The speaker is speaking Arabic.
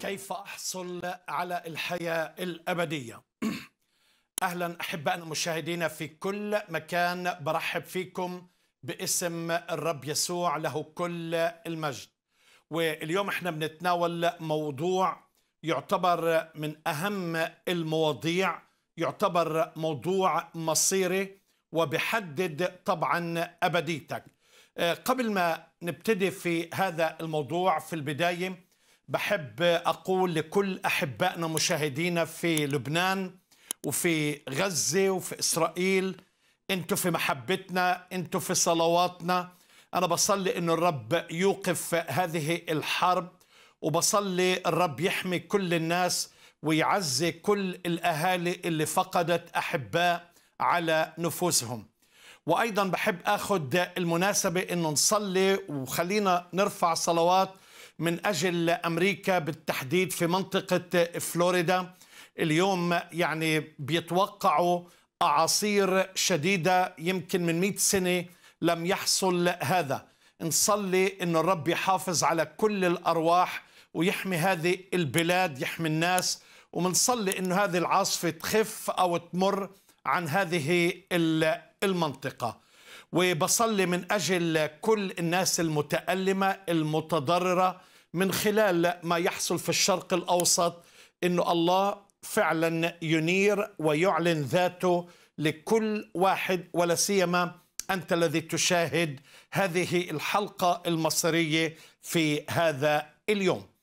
كيف أحصل على الحياة الأبدية أهلا أحبائنا المشاهدين في كل مكان برحب فيكم باسم الرب يسوع له كل المجد واليوم احنا بنتناول موضوع يعتبر من أهم المواضيع يعتبر موضوع مصيري وبحدد طبعا أبديتك آه، قبل ما نبتدي في هذا الموضوع في البداية بحب أقول لكل أحبائنا مشاهدينا في لبنان وفي غزة وفي إسرائيل أنتوا في محبتنا أنتوا في صلواتنا أنا بصلي أن الرب يوقف هذه الحرب وبصلي الرب يحمي كل الناس ويعزي كل الأهالي اللي فقدت أحباء على نفوسهم وأيضا بحب أخذ المناسبة أنه نصلي وخلينا نرفع صلوات من أجل أمريكا بالتحديد في منطقة فلوريدا اليوم يعني بيتوقعوا أعاصير شديدة يمكن من 100 سنة لم يحصل هذا نصلي أن الرب يحافظ على كل الأرواح ويحمي هذه البلاد يحمي الناس ومنصلي أنه هذه العاصفة تخف أو تمر عن هذه المنطقة وبصلي من أجل كل الناس المتألمة المتضررة من خلال ما يحصل في الشرق الأوسط أنه الله فعلا ينير ويعلن ذاته لكل واحد ولا سيما أنت الذي تشاهد هذه الحلقة المصرية في هذا اليوم